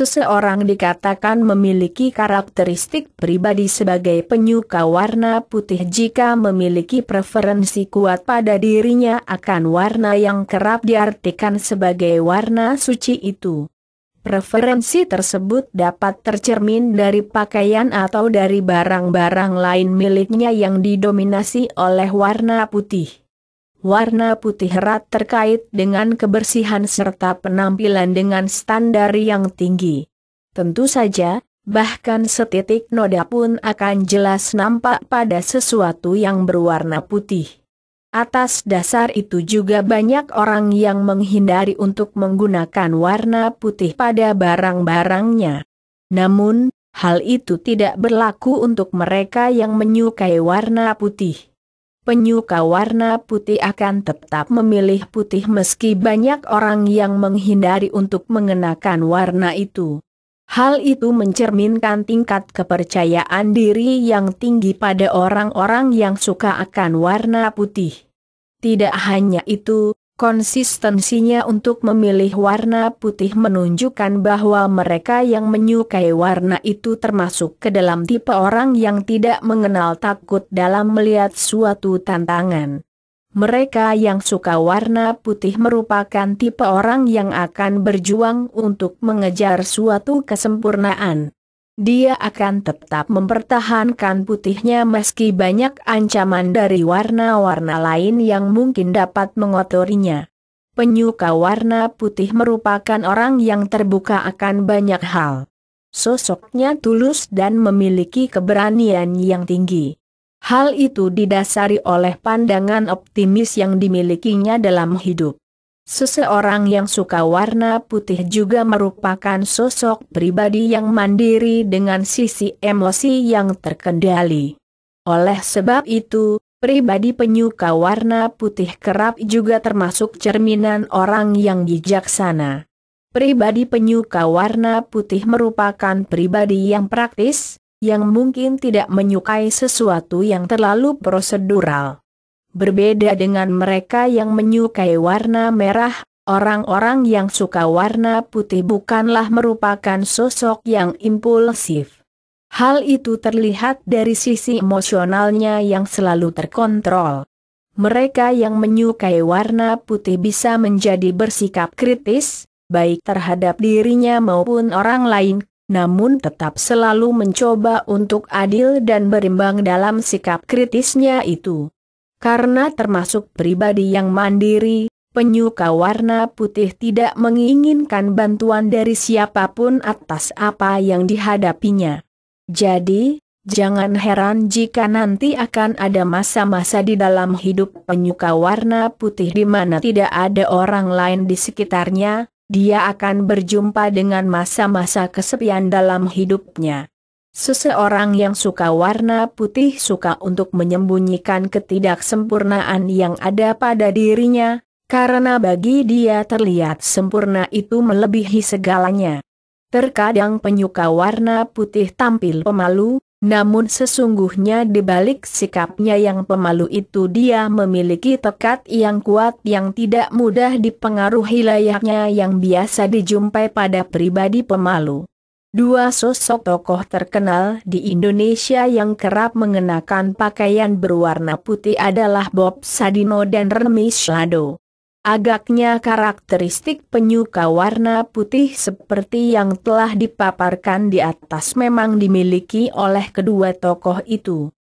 Seseorang dikatakan memiliki karakteristik pribadi sebagai penyuka warna putih jika memiliki preferensi kuat pada dirinya akan warna yang kerap diartikan sebagai warna suci itu. Preferensi tersebut dapat tercermin dari pakaian atau dari barang-barang lain miliknya yang didominasi oleh warna putih warna putih erat terkait dengan kebersihan serta penampilan dengan standar yang tinggi. Tentu saja, bahkan setitik noda pun akan jelas nampak pada sesuatu yang berwarna putih. Atas dasar itu juga banyak orang yang menghindari untuk menggunakan warna putih pada barang-barangnya. Namun, hal itu tidak berlaku untuk mereka yang menyukai warna putih penyuka warna putih akan tetap memilih putih meski banyak orang yang menghindari untuk mengenakan warna itu. Hal itu mencerminkan tingkat kepercayaan diri yang tinggi pada orang-orang yang suka akan warna putih. Tidak hanya itu, Konsistensinya untuk memilih warna putih menunjukkan bahwa mereka yang menyukai warna itu termasuk ke dalam tipe orang yang tidak mengenal takut dalam melihat suatu tantangan. Mereka yang suka warna putih merupakan tipe orang yang akan berjuang untuk mengejar suatu kesempurnaan dia akan tetap mempertahankan putihnya meski banyak ancaman dari warna-warna lain yang mungkin dapat mengotorinya. Penyuka warna putih merupakan orang yang terbuka akan banyak hal. Sosoknya tulus dan memiliki keberanian yang tinggi. Hal itu didasari oleh pandangan optimis yang dimilikinya dalam hidup. Seseorang yang suka warna putih juga merupakan sosok pribadi yang mandiri dengan sisi emosi yang terkendali. Oleh sebab itu, pribadi penyuka warna putih kerap juga termasuk cerminan orang yang bijaksana. Pribadi penyuka warna putih merupakan pribadi yang praktis, yang mungkin tidak menyukai sesuatu yang terlalu prosedural. Berbeda dengan mereka yang menyukai warna merah, orang-orang yang suka warna putih bukanlah merupakan sosok yang impulsif. Hal itu terlihat dari sisi emosionalnya yang selalu terkontrol. Mereka yang menyukai warna putih bisa menjadi bersikap kritis, baik terhadap dirinya maupun orang lain, namun tetap selalu mencoba untuk adil dan berimbang dalam sikap kritisnya itu. Karena termasuk pribadi yang mandiri, penyuka warna putih tidak menginginkan bantuan dari siapapun atas apa yang dihadapinya. Jadi, jangan heran jika nanti akan ada masa-masa di dalam hidup penyuka warna putih di mana tidak ada orang lain di sekitarnya, dia akan berjumpa dengan masa-masa kesepian dalam hidupnya. Seseorang yang suka warna putih suka untuk menyembunyikan ketidaksempurnaan yang ada pada dirinya, karena bagi dia terlihat sempurna itu melebihi segalanya. Terkadang penyuka warna putih tampil pemalu, namun sesungguhnya di balik sikapnya yang pemalu itu dia memiliki tekad yang kuat yang tidak mudah dipengaruhi layaknya yang biasa dijumpai pada pribadi pemalu. Dua sosok tokoh terkenal di Indonesia yang kerap mengenakan pakaian berwarna putih adalah Bob Sadino dan Remy Shlado. Agaknya karakteristik penyuka warna putih seperti yang telah dipaparkan di atas memang dimiliki oleh kedua tokoh itu.